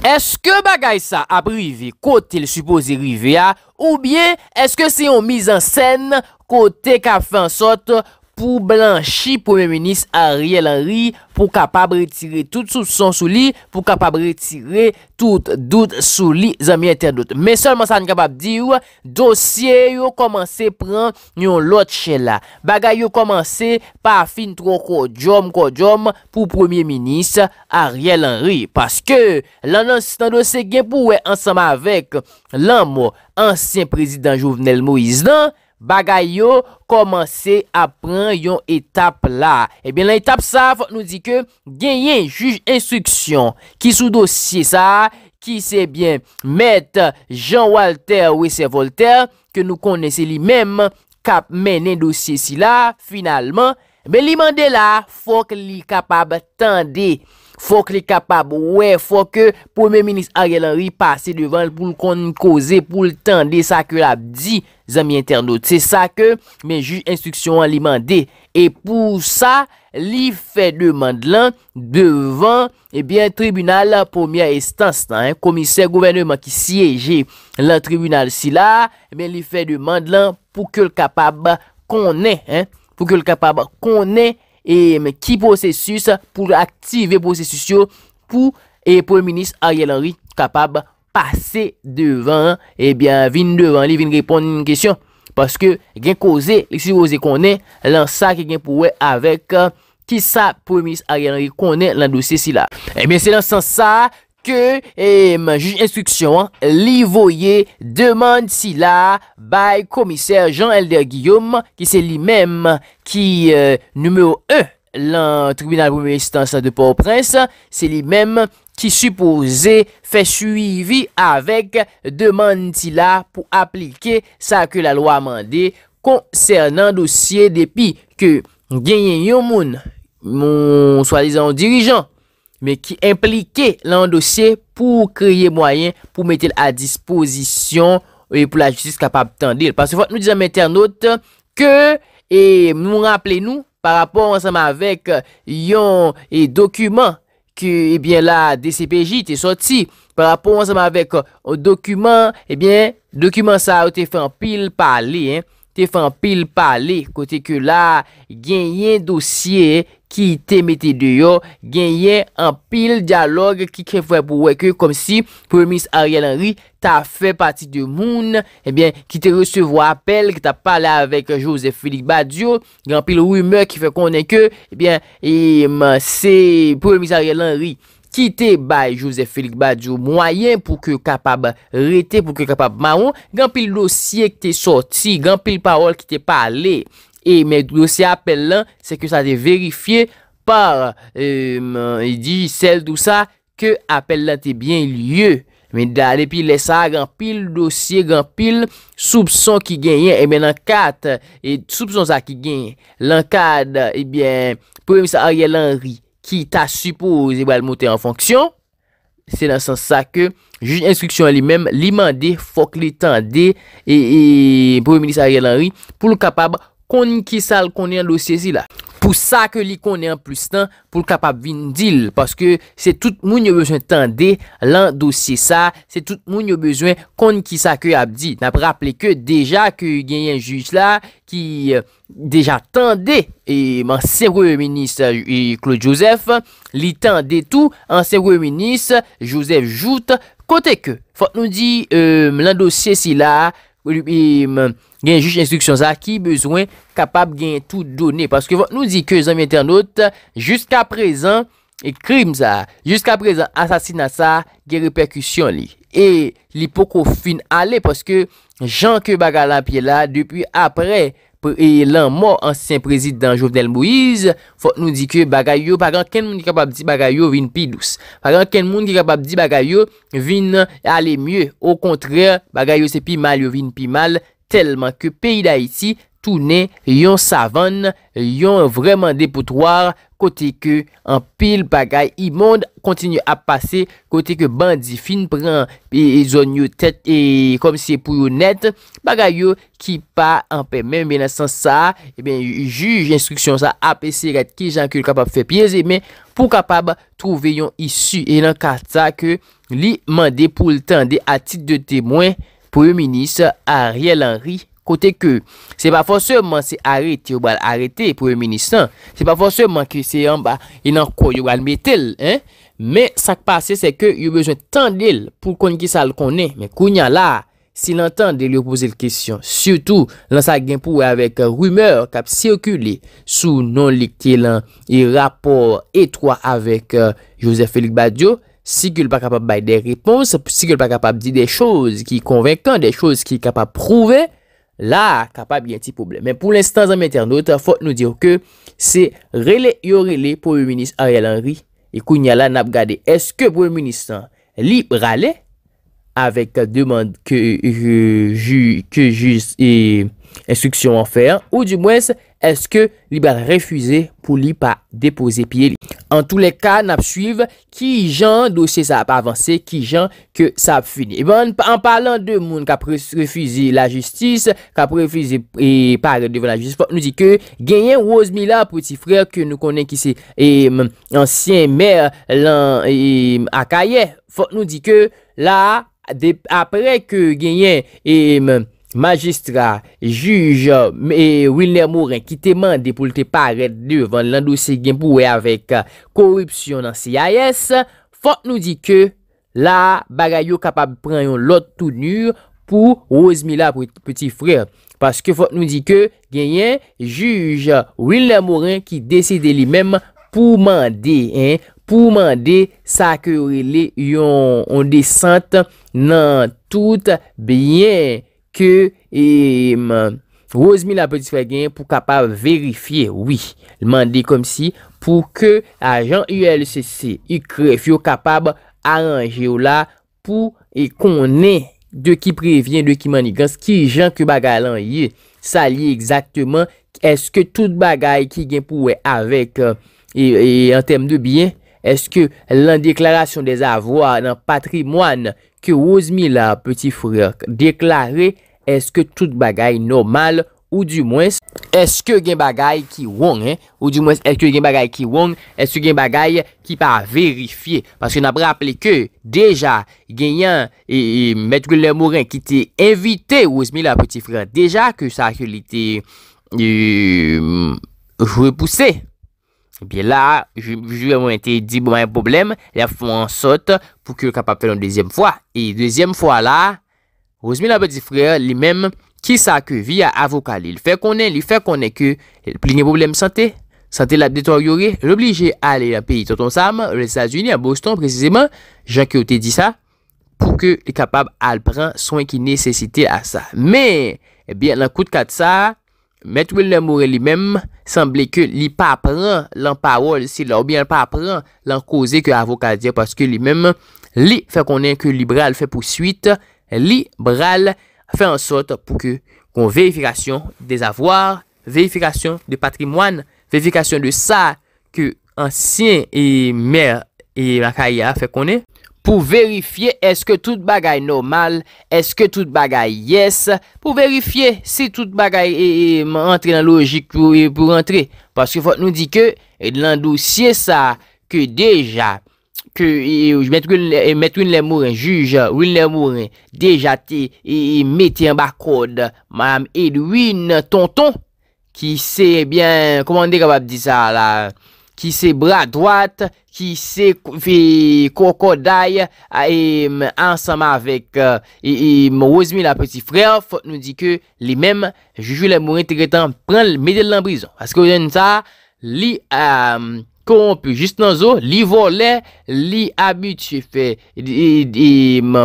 Eske bagay sa ap rive kote le supose rive a, ou bie eske se yon miz an sen kote ka fin sote pou blanchi pou menis Ariel Henry pou kapab retire tout sou son sou li, pou kapab retire tout dout sou li zanmye ter dout. Men solman sa an kapab diw, dosye yo komanse pran yon lot chela. Bagay yo komanse pa fin tro kodjom kodjom pou premier menis Ariel Henry. Paske lan ansi tan dosye gen pou we ansama avek lanm ansyen prezident jouvnel Moïse lan, non? Bagay yo komanse apren yon etape la. Ebe eh la etape sa fok nou di ke genyen juj instruksyon ki sou dosye sa ki se bien met Jean Walter ou ese Voltaire ke nou konese li mem kap menen dosye si la finalman. Ebe eh li mande la fok li kapab tende. Fok li kapab wè, fok pou mè minis a gelan ripase devan pou nou konn kose pou l'tan de sa ke la ap di, zami internaut. Se sa ke, mè juj instruksyon an li mande. E pou sa, li fè demande lan devan eh tribunal la pou mè estans nan. Komiser gouverneur man ki siyeje la tribunal si la, li fè demande lan pou ke l'kapab konnen. Pou ke l'kapab konnen. E men ki prosesus pou aktive prosesus yo pou e premier ministre Ariel Henry kapab pase devan, ebyen vin devan li, vin reponde nan kesyon. Paske gen koze, li si voze konen, lan sa ki gen pouwe avek ki sa premier ministre Ariel Henry konen lan dosye si la. Ebyen se lan san sa. ke, e, ma juj instruksyon, li voye deman ti la bay komiser Jean-Elder Guillaume, ki se li menm ki, euh, numero e, lan tribunal gouni istansa de Port-au-Prince, se li menm ki supose fe suivi avek deman ti la pou aplike sa ke la loi amande konsernan dosye depi ke genyen yon moun, moun soalizan dirijan, men ki implike lan dosye pou kreye mwayen pou metel a dispozisyon ou pou la jistis kapap tendil. Pas sefot nou dizan men ternote ke, e moun rappele nou, par rapport mwen seman vek yon e dokumen ke ebyen eh la DCPJ te sorti, par rapport mwen seman vek o euh, dokumen, ebyen, eh dokumen sa ou te fan pil pali, te fan pil pali, kote ke la genyen dosye e, Ki te mette deyo genyen an pil dialog ki ke fwe pou weke Kom si premier Ariel Henry ta fwe pati de moun Ebyen ki te resevo apel ki ta pale avek Joseph Félix Badiou Gan pil rumeur ki fwe konen ke Ebyen e man se premier Ariel Henry ki te bay Joseph Félix Badiou Mwayen pou ke kapab rete pou ke kapab maron Gan pil dosye ki te sorti Gan pil parol ki te pale E men dosye apel lan se ke sa de verifiye par e di sel dou sa ke apel lan te bien lye. Men da depi le sa gran pil dosye gran pil soubson ki genyen. E men lankat, e, soubson sa ki genyen, lankat ebyen pwemisa Ariel Henry ki ta suppose wale e moten an fonksyon. Se nan san sa ke joun instruksyon li men, li man de fok li tan de. E, e pwemisa Ariel Henry pou lou kapab... konn ki sal konnen an dosye si la. Pou sa ke li konnen an plus tan, pou kapap vin dil, paske se tout moun yo bezwen tan de, lan dosye sa, se tout moun yo bezwen konn ki sa ke ap di. Nap rappele ke deja ke genyen juj la, ki euh, deja tan de, e man se woye menis, e Claude Joseph, li tan de tou, an se woye menis, Joseph joute, kote ke, fote nou di, euh, lan dosye si la, e man, gen jish instruksyon sa ki bezwen kapap gen tout done. Paske fote nou di ke zanmye ternote, jiska prezant, e krim sa, jiska prezant, asasina sa, gen reperkusyon li. E li poko fin ale, paske jan ke baga la pi la, depi apre, pou e lan mor ansyen prezident Jovenel Moise, fote nou di ke baga yo, paran ken moun ki kapap di baga yo vin pi lous. Paran ken moun ki kapap di baga yo, vin ale mye. Ou kontre, baga yo se pi mal, yo vin pi mal genjou. telman ke peyi da iti toune yon savane, yon vreman depotoar, kote ke an pil bagay imond kontinye ap pase, kote ke bandi fin pren e zon yo tet, e kom se pou yo net, bagay yo ki pa anpe men menasan sa, e eh ben juj instruksyon sa ap ese gat ki jan ke l kapab fe pyeze, e men pou kapab trove yon isu, e nan karta ke li mande pou l tende atit de temwen, pou yon minis a rye lan ri kote ke. Se pa fos seman se a re ti ou bal arete pou yon minis san, se pa fos seman ki se yon ba inan kwa yon bal metel, men sak pase se ke yon bejwen tan dil pou kon ki sa l konen, men kounyan la, si lantan de li yo pose l kisyon, siotou lan sa gen pou we avek rumeur kap sirkule sou non likte lan yon rapor etwa avek euh, Josef Félix Badiou, Si gil pa kapab bay de ripons, si gil pa kapab di de chouz ki konvekant, de chouz ki kapab prouve, la kapab gen ti pouble. Men pou l'instant, zanmèter nou, ta fote nou dir ke se rele yorele pou e munis Ariel Henry e kou nyalan ap gade. Ese ke pou e munis li brale, avek deman ke ju e instruksyon anfer, ou di mwese, e se ke li bar refuze pou li pa depoze pie li. An tou le ka nap suiv ki jan dosye sa pa avanse, ki jan ke sa ap fini. E bon, an palan de moun ka prefizi la justis, ka prefizi e pale devan la justis, fok nou di ke genyen ou ozmi la poti frer ke nou konen ki se e, ansyen mer lan e, akaye. Fok nou di ke la apre ke genyen e... Magistra, juj e Wilner Mourin ki te mande pou te paret devan landou se gen pou we avèk uh, korupsyon nan CIS, fòt nou di ke la bagay yo kapab pren yon lot tout nur pou ozmi la pouti frè. Paske fòt nou di ke genyen juj Wilner Mourin ki deside li menm pou mande, pou mande sa ke yon le yon desante nan tout biyen. ke, e, man, rosmi la pe dispe gen, pou kapab verifiye, oui, l'mandei kom si, pou ke ajan ULCC, i kref yo kapab aranje ou la, pou e konen, de ki previen, de ki mani, gans ki jan ke bagay lan yi, sa li ekzaktman, eske tout bagay ki gen pou we, avek, e, e, en tem de biye, Eske lan deklarasyon de zavwa nan patrimwane ke ouzmi la peti frek deklari eske tout bagay normal ou du mwens eske gen bagay ki wong? Ou du mwens eske gen bagay ki wong? Eske gen bagay ki pa verifiye? Paske nan praple ke deja genyan e metre le morin ki te evite ouzmi la peti frek deja ke sa akilite euh, repousey? Ebyen bon, la, jou yon mwen te di bon mwen yon boblem, yon foun an sot pou ki yon kapap fè yon dezyem fwa. E dezyem fwa la, Rosmin abe di frè, li mèm, ki sa ke vi a avokal. Li fè konen, li fè konen ke plin yon boblem sante, sante la detoy yore, l'oblige ale la peyi Toton Sam, le Sazuni, a Boston, prezisèman, jank yo te di sa, pou ki yon kapap al pran son ki nesesite a sa. Men, ebyen la kout kat sa, Met wè lè moure li mèm, sanble ke li pa pran lan parol si la ou bien pa pran lan koze ke avokadier. Paske li mèm, li fè konen ke li bral fè pou suite, li bral fè ansot pou ke kon veifikasyon de zavouar, veifikasyon de patrimouan, veifikasyon de sa ke ansyen e mer e makaya fè konen. pou verifiye eske tout bagay normal, eske tout bagay yes, pou verifiye se tout bagay e, e, entri nan logik pou e, rentri. Paske fote nou di ke, et lan dou siye sa, ke deja, ke met Winlemourin juj, Winlemourin, deja te, et mette yon bakode, mam Edwin Tonton, ki se bien, koman de kabab di sa la? ki se bra doate, ki se fè koko daye, a e mè ansama vek, e, e mè ozmi la peti frè, fote nou di ke li mèm, jujou la mou rete gretan, pren l medel lan brison, aske ou yon sa, li, a, m, peut Juste dans zo, li volé, li habitué fait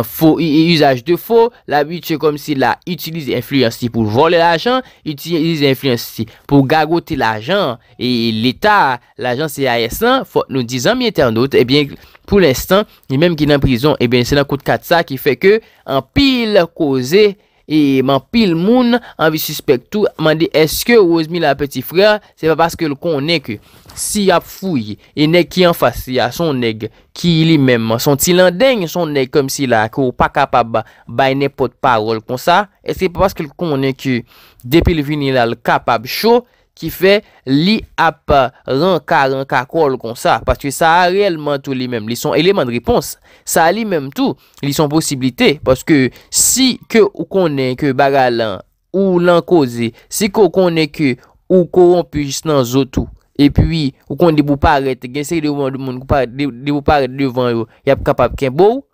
faux usage de faux, l'habitué comme s'il a utilisé influence pour voler l'argent, utilise influence pour gagoter l'argent et l'état, l'agent CAS, hein, faut nous disons bien internautes, et eh bien pour l'instant, même qui est en prison, et eh bien c'est dans coup de 4 ça qui fait que en pile causé E man pil moun anvi suspectou, man de eske ozmi la peti fre, se pa baske l kon nek si ap fuy, e nek ki enfasi a son neg ki li mem, son ti landeng son neg kom si la, ko pa kapab bay ne pot parol kon sa, e se pa baske l kon nek depil vini la l kapab chou, Ki fe li ap renka renka kol kon sa. Paske sa a realman tou li menm. Li son eleman de repons. Sa a li menm tou. Li son posibilite. Paske si ke ou konen ke bagalan ou lankoze. Si ke ou konen ke ou koron pujist nan zotou. E pi ou konen di bou paret. Gen se di bou paret devan yo. Ya pou kapap ken bou.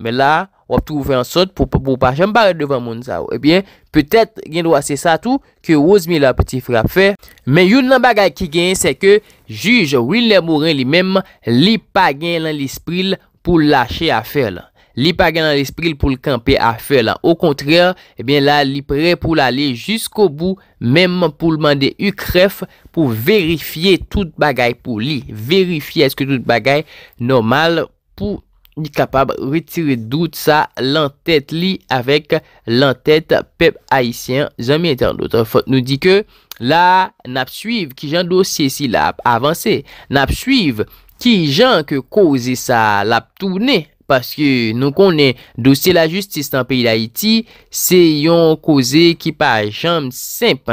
Me la... Wap toufe ansot pou pa jem bare devan moun za ou. Eh ebyen, petet gen do ase sa tou ke oz mi la peti frape fe. Men yon nan bagay ki gen se ke juj Willem Oren li menm li pa gen lan l'espril pou lache afe la. Li pa gen lan l'espril pou l'kampe afe la. Au kontre, ebyen la li pre pou l'ale jiskou bou menm pou l'mande ukref pou verifiye tout bagay pou li. Verifiye eske tout bagay normal pou lache. Ni kapab retire dout sa lantet li avèk lantet pep haisyen zanmè internot. Fote nou di ke la nap suiv ki jan dosye si lap avansè. Nap suiv ki jan ke koze sa lap toune. Paske nou konen dosye la justis tan peyi la iti se yon koze ki pa jam semp.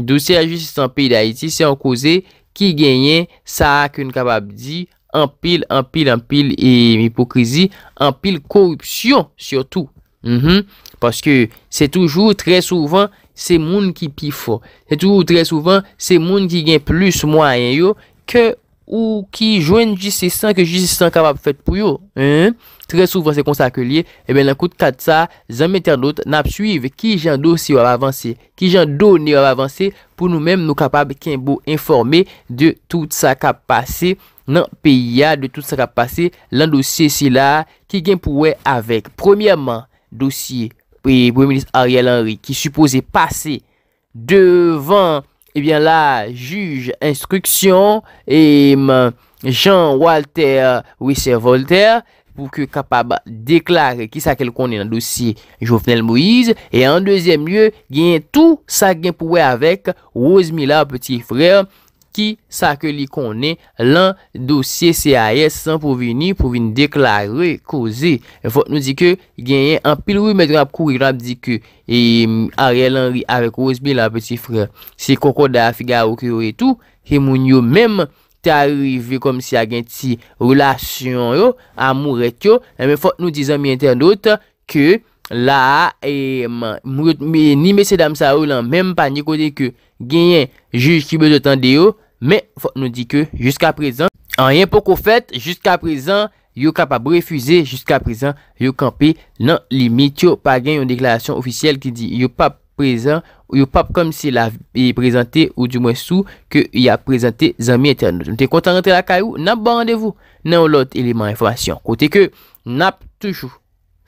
Dosye la justis tan peyi la iti se yon koze ki genyen sa akoun kapab di avansè. empil, empil, empil, epokrizi, empil, korupsyon sio tou. Mm-hmm. Paske se toujou tre souvan se moun ki pifou. Se toujou tre souvan se moun ki gen plus mouayen yo ke Ou ki jwenn jis se san ke jis se san kapap fet pou yo Trè souvan se konsa akelier Eben eh lankout kat sa zanm eternot nap suive Ki jan dosi wap avansi Ki jan doni wap avansi Pou nou menm nou kapap kembo informe De tout sa kap pasi Nan pe ya de tout sa kap pasi Lan dosi se la ki gen pou we avek Premierman dosi Pou yi bou menis Ariel Henry Ki supose pase Devan Ebyen la, juj, instruksyon, e, jen, Walter, wiser, Volter, pou ki kapab deklare ki sa kel konen an dosi Jovenel Moïse, e an dezem liye, gen tout sa gen pouwe avek, ozmi la, peti frèm, Ki sa ke li konen lan dosye CIS san pou vini pou vini deklari kouzi. Fote nou di ke genye an pil wou mè drap kou wè drap di ke. E a rè lan li avè kouz bi la peti frè. Se koko da afiga wè kouz etou. E moun yo mèm te a rive kom si a gen ti roulasyon yo. A mou retyo. E mè fote nou di zan mè internota ke la moun e, mè ni mè se dam sa ou lan mèm pa niko de ke. genyen juj kibè de tan de yo mè fòt nou di kè jusqu'a prezant an rien pou kou fèt jusqu'a prezant yo kapab refuze jusqu'a prezant yo kampi nan li mit yo pa gen yon deklarasyon ofisyel ki di yo pap prezant yo pap kom si la yi prezantè ou di mwen sou ke yi ap prezantè zanmi eten nou te kontan rentre la kajou nan ban randevou nan ou lot eleman informasyon kote ke nan ap toujou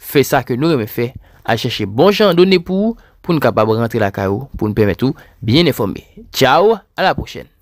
fè sa ke nou reme fè a chèche bon jan donè pou ou pou nou kapabou rentre la karou, pou nou pemetou, bine ne fombe. Chow, ala pwoshen.